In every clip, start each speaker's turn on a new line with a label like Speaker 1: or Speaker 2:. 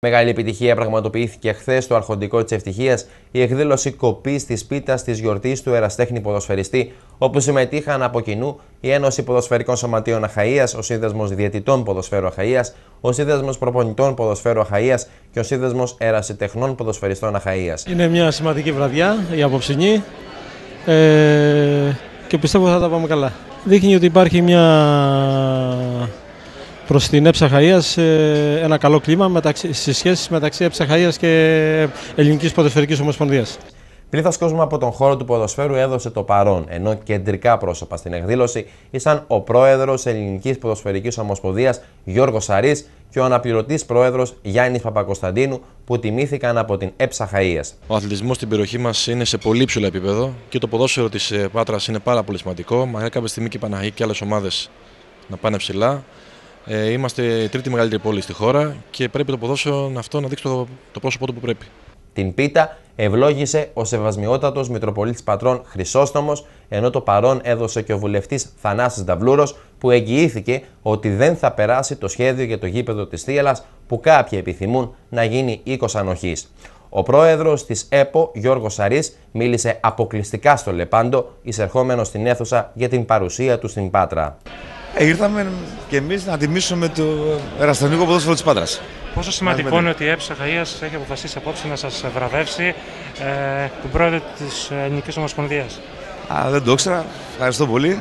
Speaker 1: Μεγάλη επιτυχία πραγματοποιήθηκε χθες στο Αρχοντικό της Ευτυχίας η εκδήλωση κοπής της πίτας της γιορτής του Εραστέχνη Ποδοσφαιριστή, όπου συμμετείχαν από κοινού η Ένωση Ποδοσφαιρικών Σωματείων Αχαία, ο Σύνδεσμος Διαιτητών Ποδοσφαίρου Αχαία, ο Σύνδεσμος Προπονητών Ποδοσφαίρου Αχαία και ο Σύνδεσμος Ερασιτεχνών Ποδοσφαιριστών Αχαία.
Speaker 2: Είναι μια σημαντική βραδιά η απόψινή ε, και πιστεύω θα τα πάμε καλά. Δείχνει ότι υπάρχει μια προς την Εψαχαΐας ε, ένα καλό κλίμα μεταξύ, στις σχέσεις μεταξύ Εψαχαΐας και ε, Ελληνικής Ποδοσφαιρικής Ομοσπονδίας.
Speaker 1: Πλήθος κόσμου από τον χώρο του ποδοσφαίρου έδωσε το παρόν, ενώ κεντρικά πρόσωπα στην εκδήλωση ήταν ο πρόεδρος Ελληνικής Ποδοσφαιρικής Ομοσπονδίας Γιώργος Σαρής και ο
Speaker 3: αναπληρωτής πρόεδρος Γιάννης Παπακοσταντίνου, που τιμήθηκαν από την Εψαχαία. Ο αθλητισμός στην περιοχή μας είναι σε πολύ ψηλό επίπεδο και το ποδόσφαιρο της ε, Πάτρας είναι πάρα πολύ σημαντικό. Μα κάποια στιγμή και η και άλλες ομάδες να πάνε ψηλά. Ε, είμαστε η τρίτη μεγαλύτερη πόλη στη χώρα και πρέπει το ποδόσφαιρο αυτό να δείξει το, το πρόσωπό του που πρέπει. Την πίτα ευλόγησε
Speaker 1: ο σεβασμιότατος Μητροπολίτης Πατρών Χρυσόστομος, ενώ το παρόν έδωσε και ο βουλευτής Θανάσης Νταβλούρος, που εγγυήθηκε ότι δεν θα περάσει το σχέδιο για το γήπεδο της Θίελα που κάποιοι επιθυμούν να γίνει οίκος ανοχής. Ο πρόεδρος της ΕΠΟ, Γιώργος Σαρής, μίλησε αποκλειστικά στο Λεπάντο, εισερχόμενο στην αίθουσα για την παρουσία του στην Πάτρα. Ε, ήρθαμε και εμείς να τιμήσουμε το εραστονικό ποδόσφαιρο της Πάτρας.
Speaker 4: Πόσο σημαντικό είναι ότι η ΕΠΣ έχει αποφασίσει απόψε να σας βραβεύσει ε, τον πρόεδρο της Ελληνικής Ομοσπονδίας.
Speaker 1: δεν το ήξερα. Ευχαριστώ πολύ.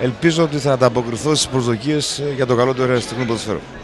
Speaker 4: Ελπίζω ότι θα ανταποκριθώ στις προσδοκίες για το καλό του εραστονικού ποδοσφαίρου.